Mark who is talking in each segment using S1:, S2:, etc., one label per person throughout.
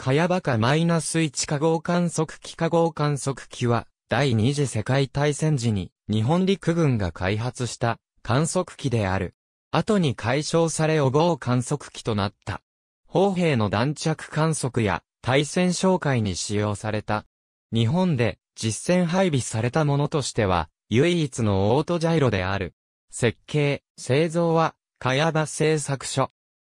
S1: かやばかマイナス1化合観測機化合観測機は、第二次世界大戦時に日本陸軍が開発した観測機である。後に解消されお号観測機となった。砲兵の弾着観測や対戦紹介に使用された。日本で実戦配備されたものとしては、唯一のオートジャイロである。設計、製造は、やば製作所。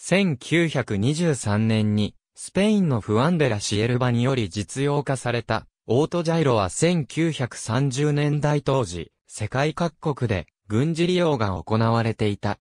S1: 1923年にスペインのフアンデラ・シエルバにより実用化された、オートジャイロは1930年代当時、世界各国で軍事利用が行われていた。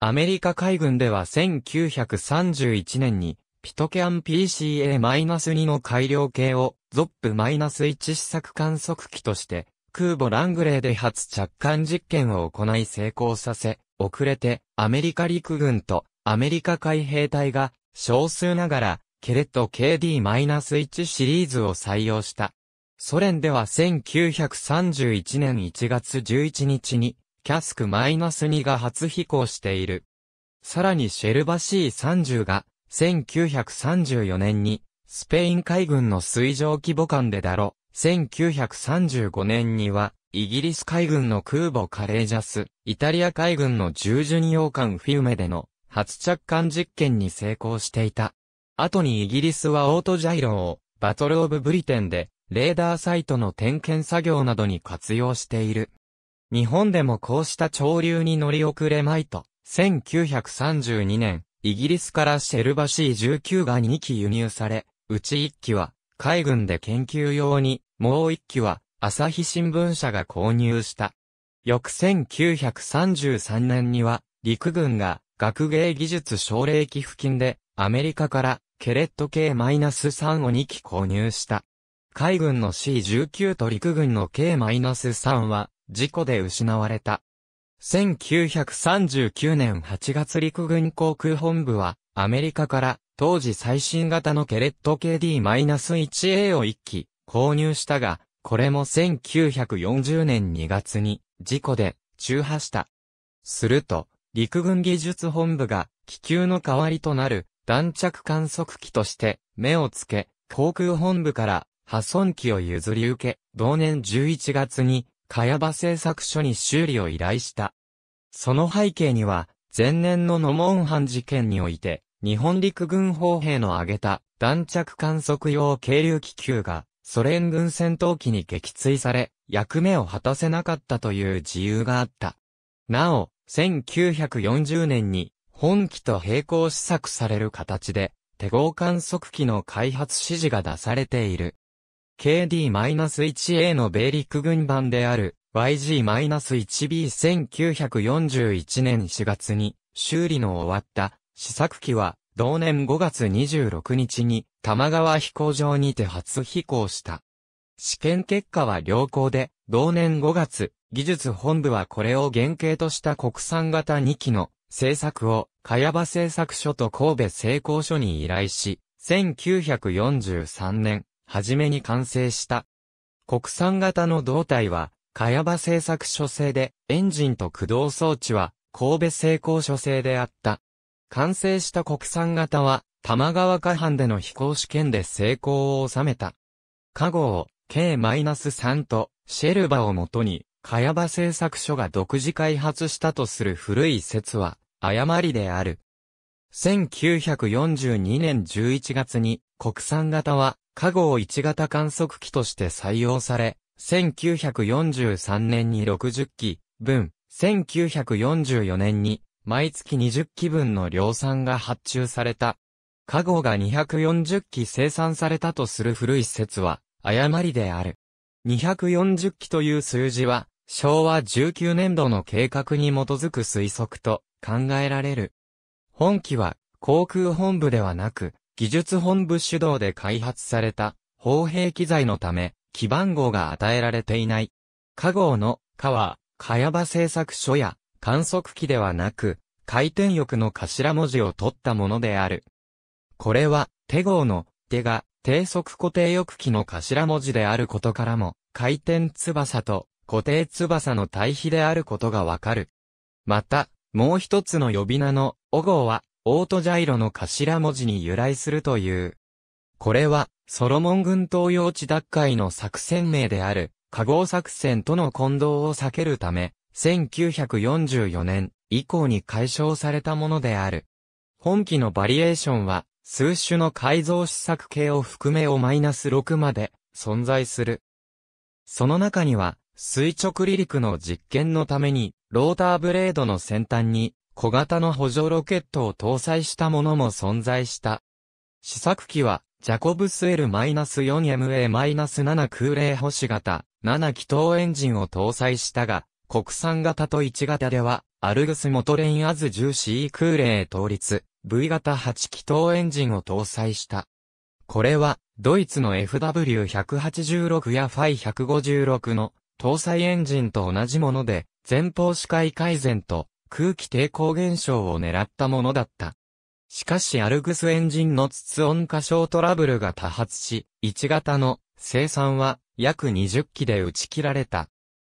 S1: アメリカ海軍では1931年に、ピトケアン PCA-2 の改良系を、ゾップ -1 試作観測機として、空母ラングレーで初着艦実験を行い成功させ、遅れてアメリカ陸軍とアメリカ海兵隊が少数ながらケレット KD-1 シリーズを採用した。ソ連では1931年1月11日に、キャスク -2 が初飛行している。さらにシェルバ C30 が、1934年に、スペイン海軍の水上規模艦でだろ、1935年には、イギリス海軍の空母カレージャス、イタリア海軍の従順洋艦フィウメでの、初着艦実験に成功していた。後にイギリスはオートジャイロをバトルオブブリテンでレーダーサイトの点検作業などに活用している。日本でもこうした潮流に乗り遅れまいと、1932年、イギリスからシェルバシー1 9が2機輸入され、うち1機は海軍で研究用に、もう1機は朝日新聞社が購入した。翌1933年には陸軍が学芸技術奨励寄付金でアメリカからケレット系 -3 を2機購入した。海軍の C-19 と陸軍の K-3 は事故で失われた。1939年8月陸軍航空本部はアメリカから当時最新型のケレット KD-1A を1機購入したが、これも1940年2月に事故で中破した。すると、陸軍技術本部が気球の代わりとなる弾着観測機として目をつけ、航空本部から破損機を譲り受け、同年11月に、茅場製作所に修理を依頼した。その背景には、前年のノモンハン事件において、日本陸軍砲兵の挙げた弾着観測用軽流気球が、ソ連軍戦闘機に撃墜され、役目を果たせなかったという自由があった。なお、1940年に本機と並行試作される形で、手合観測機の開発指示が出されている。KD-1A の米陸軍版である YG-1B1941 年4月に修理の終わった試作機は同年5月26日に玉川飛行場にて初飛行した。試験結果は良好で、同年5月、技術本部はこれを原型とした国産型2機の制作を、茅場製作所と神戸製鋼所に依頼し、1943年、初めに完成した。国産型の胴体は、茅場製作所製で、エンジンと駆動装置は、神戸製鋼所製であった。完成した国産型は、玉川下半での飛行試験で成功を収めた。加護を、K-3 と、シェルバをもとに、茅場製作所が独自開発したとする古い説は、誤りである。1942年11月に国産型は加を1型観測機として採用され、1943年に60機分、1944年に毎月20機分の量産が発注された。加護が240機生産されたとする古い説は誤りである。240機という数字は昭和19年度の計画に基づく推測と考えられる。本機は航空本部ではなく、技術本部主導で開発された砲兵機材のため、基番号が与えられていない。加号の、ワは、かやば製作所や、観測機ではなく、回転翼の頭文字を取ったものである。これは、手号の、手が、低速固定翼機の頭文字であることからも、回転翼と固定翼の対比であることがわかる。また、もう一つの呼び名の、オ号は、オートジャイロの頭文字に由来するという。これは、ソロモン群東用地奪回の作戦名である、加合作戦との混同を避けるため、1944年以降に解消されたものである。本機のバリエーションは、数種の改造試作系を含めをマイナス6まで存在する。その中には、垂直離陸の実験のためにローターブレードの先端に小型の補助ロケットを搭載したものも存在した。試作機は、ジャコブス L-4MA-7 空冷星型、7気筒エンジンを搭載したが、国産型と1型では、アルグスモトレインアズ 10CE 空冷倒立、V 型8気筒エンジンを搭載した。これは、ドイツの FW186 や Φ156 の搭載エンジンと同じもので、前方視界改善と空気抵抗現象を狙ったものだった。しかしアルグスエンジンの筒音過小トラブルが多発し、1型の生産は約20機で打ち切られた。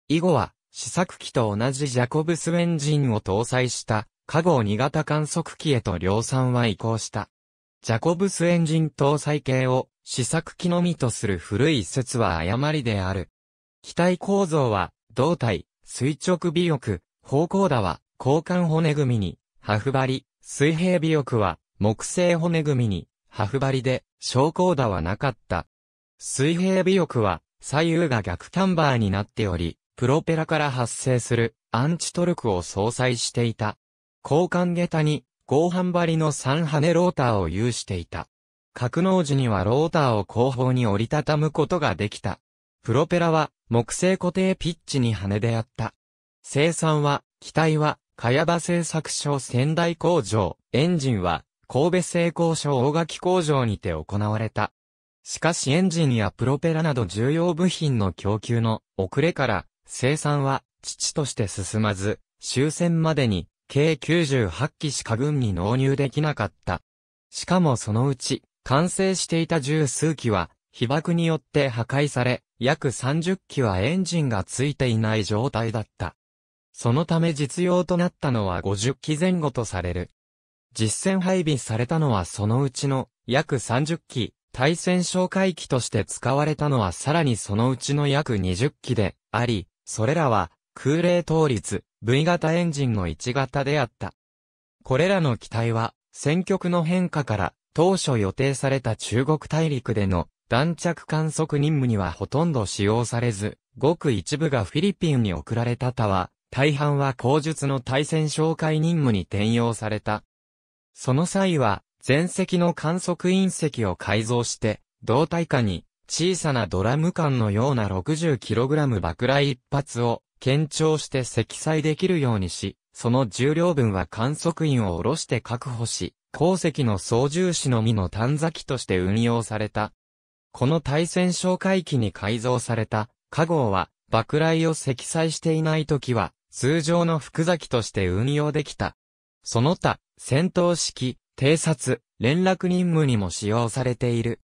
S1: 以後は試作機と同じジャコブスエンジンを搭載した加護2型観測機へと量産は移行した。ジャコブスエンジン搭載系を試作機のみとする古い説は誤りである。機体構造は胴体、垂直尾翼、方向打は、交換骨組みに、ハフ張り、水平尾翼は、木製骨組みに、ハフ張りで、昇降打はなかった。水平尾翼は、左右が逆キャンバーになっており、プロペラから発生するアンチトルクを搭載していた。交換下駄に合板張りの三羽ローターを有していた。格納時にはローターを後方に折りたたむことができた。プロペラは木製固定ピッチに羽であった。生産は、機体は、茅場製作所仙台工場、エンジンは、神戸製工所大垣工場にて行われた。しかしエンジンやプロペラなど重要部品の供給の遅れから、生産は、父として進まず、終戦までに、計98機しか軍に納入できなかった。しかもそのうち、完成していた十数機は、被爆によって破壊され、約30機はエンジンがついていない状態だった。そのため実用となったのは50機前後とされる。実戦配備されたのはそのうちの約30機、対戦哨戒機として使われたのはさらにそのうちの約20機であり、それらは空冷倒立 V 型エンジンの1型であった。これらの機体は戦局の変化から当初予定された中国大陸での弾着観測任務にはほとんど使用されず、ごく一部がフィリピンに送られた他は、大半は口述の対戦紹介任務に転用された。その際は、前席の観測隕石を改造して、胴体下に小さなドラム缶のような 60kg 爆雷一発を検調して積載できるようにし、その重量分は観測員を下ろして確保し、鉱石の操縦士のみの短崎として運用された。この対戦哨戒機に改造された、加号は、爆雷を積載していない時は、通常の複座機として運用できた。その他、戦闘式、偵察、連絡任務にも使用されている。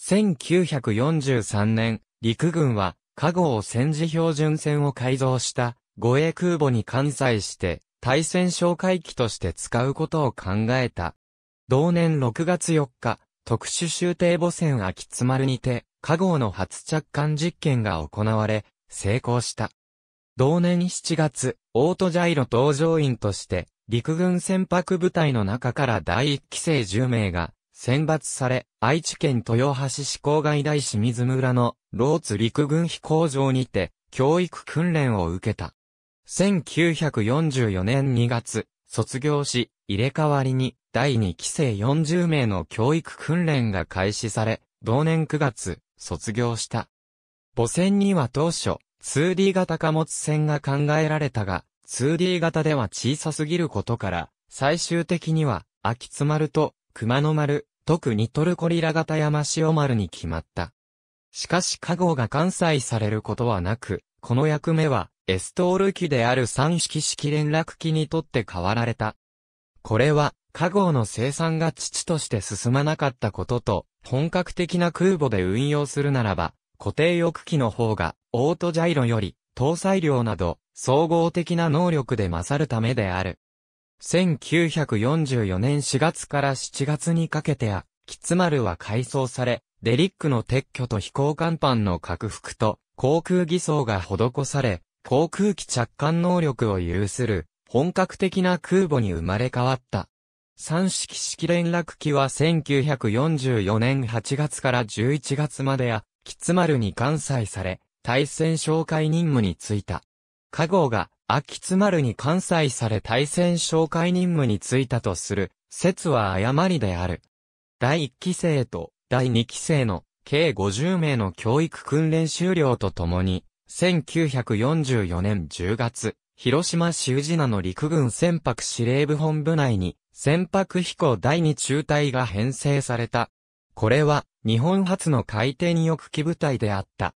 S1: 1943年、陸軍は、加護を戦時標準戦を改造した護衛空母に関西して、対戦哨戒機として使うことを考えた。同年6月4日、特殊集艇母船秋津丸にて、加号の初着艦実験が行われ、成功した。同年7月、オートジャイロ搭乗員として、陸軍船舶部隊の中から第1期生10名が選抜され、愛知県豊橋市郊外大清水村のローツ陸軍飛行場にて教育訓練を受けた。1944年2月、卒業し、入れ替わりに第2期生40名の教育訓練が開始され、同年9月、卒業した。母船には当初、2D 型貨物船が考えられたが、2D 型では小さすぎることから、最終的には、秋津丸と熊野丸、特にトルコリラ型山塩丸に決まった。しかし加護が関西されることはなく、この役目は、エストール機である三式式連絡機にとって変わられた。これは、加号の生産が父として進まなかったことと、本格的な空母で運用するならば、固定翼機の方が、オートジャイロより、搭載量など、総合的な能力で勝るためである。1944年4月から7月にかけてや、キツマルは改装され、デリックの撤去と飛行甲板の拡幅と、航空偽装が施され、航空機着艦能力を有する本格的な空母に生まれ変わった。三式式連絡機は1944年8月から11月までや、キツ丸に関西され、対戦紹介任務に就いた。加号が、秋津丸に関西され対戦紹介任務に就いたとする、説は誤りである。第1期生と第2期生の計50名の教育訓練終了とともに、1944年10月、広島州ジ名の陸軍船舶司令部本部内に、船舶飛行第二中隊が編成された。これは、日本初の海底に翼機部隊であった。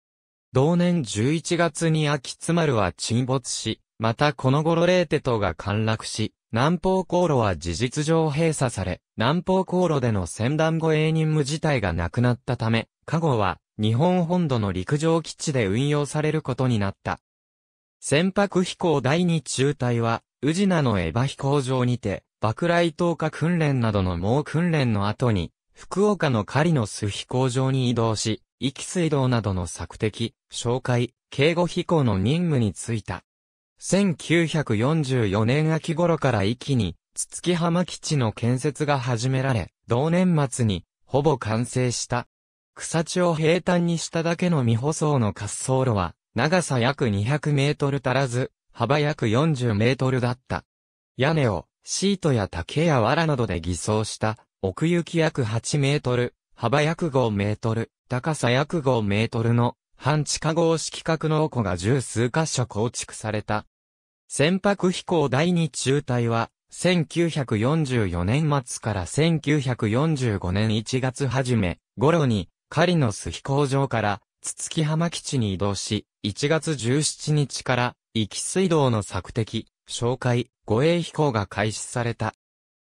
S1: 同年11月に秋津丸は沈没し、またこの頃レーテ島が陥落し、南方航路は事実上閉鎖され、南方航路での船団護衛任務自体がなくなったため、加護は日本本土の陸上基地で運用されることになった。船舶飛行第二中隊は、宇品のエバ飛行場にて、爆雷投下訓練などの猛訓練の後に、福岡の狩野巣飛行場に移動し、行き水道などの索敵、紹介、警護飛行の任務に就いた。1944年秋頃から一気に、筒木浜基地の建設が始められ、同年末に、ほぼ完成した。草地を平坦にしただけの未舗装の滑走路は、長さ約200メートル足らず、幅約40メートルだった。屋根を、シートや竹や藁などで偽装した、奥行き約8メートル、幅約5メートル、高さ約5メートルの、半地下合式格納庫が十数箇所構築された。船舶飛行第二中隊は、1944年末から1945年1月初め頃に、カリノス飛行場から、津き浜基地に移動し、1月17日から、行き水道の索敵、紹介、護衛飛行が開始された。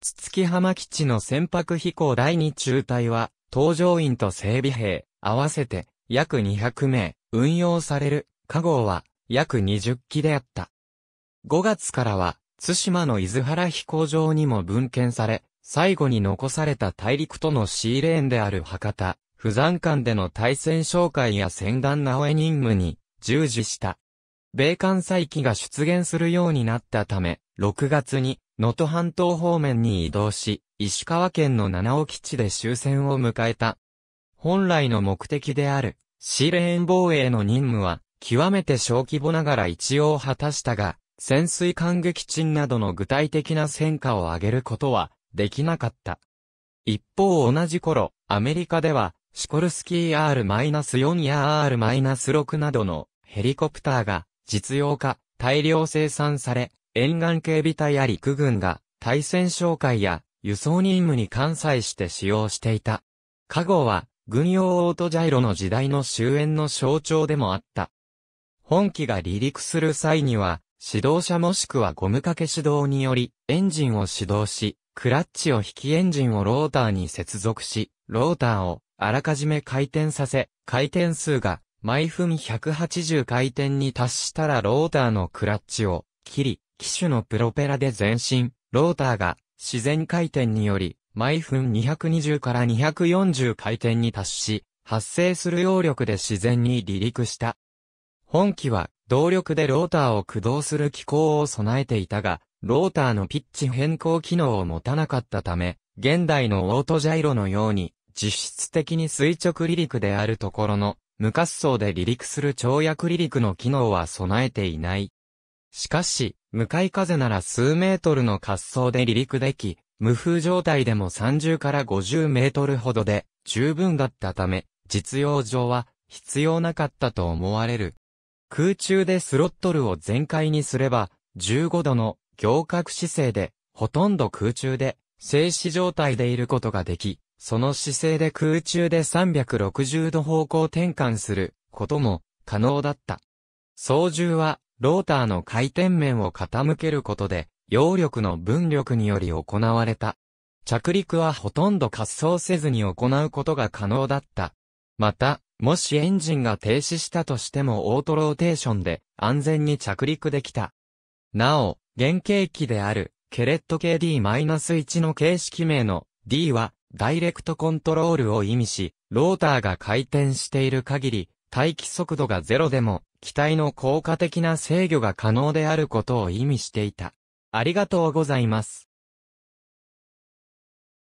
S1: 津き浜基地の船舶飛行第二中隊は、搭乗員と整備兵、合わせて約200名、運用される、加号は約20機であった。5月からは、津島の伊豆原飛行場にも分遣され、最後に残された大陸とのシーレーンである博多、不山間での対戦紹介や戦団なお任務に従事した。米艦再起が出現するようになったため、6月に能登半島方面に移動し、石川県の七尾基地で終戦を迎えた。本来の目的である、シーレーン防衛の任務は、極めて小規模ながら一応果たしたが、潜水艦撃沈などの具体的な戦果を上げることは、できなかった。一方同じ頃、アメリカでは、シコルスキー R-4 や R-6 などのヘリコプターが実用化、大量生産され、沿岸警備隊や陸軍が対戦紹介や輸送任務に関西して使用していた。加護は軍用オートジャイロの時代の終焉の象徴でもあった。本機が離陸する際には、指導者もしくはゴム掛け指導により、エンジンを始動し、クラッチを引きエンジンをローターに接続し、ローターをあらかじめ回転させ、回転数が毎分180回転に達したらローターのクラッチを切り、機種のプロペラで前進、ローターが自然回転により毎分220から240回転に達し、発生する揚力で自然に離陸した。本機は動力でローターを駆動する機構を備えていたが、ローターのピッチ変更機能を持たなかったため、現代のオートジャイロのように、実質的に垂直離陸であるところの、無滑走で離陸する跳躍離陸の機能は備えていない。しかし、向かい風なら数メートルの滑走で離陸でき、無風状態でも30から50メートルほどで十分だったため、実用上は必要なかったと思われる。空中でスロットルを全開にすれば、15度の行角姿勢で、ほとんど空中で、静止状態でいることができ、その姿勢で空中で360度方向転換することも可能だった。操縦はローターの回転面を傾けることで、揚力の分力により行われた。着陸はほとんど滑走せずに行うことが可能だった。また、もしエンジンが停止したとしてもオートローテーションで安全に着陸できた。なお、原型機であるケレット系 D-1 の形式名の D はダイレクトコントロールを意味し、ローターが回転している限り、待機速度がゼロでも、機体の効果的な制御が可能であることを意味していた。ありがとうございます。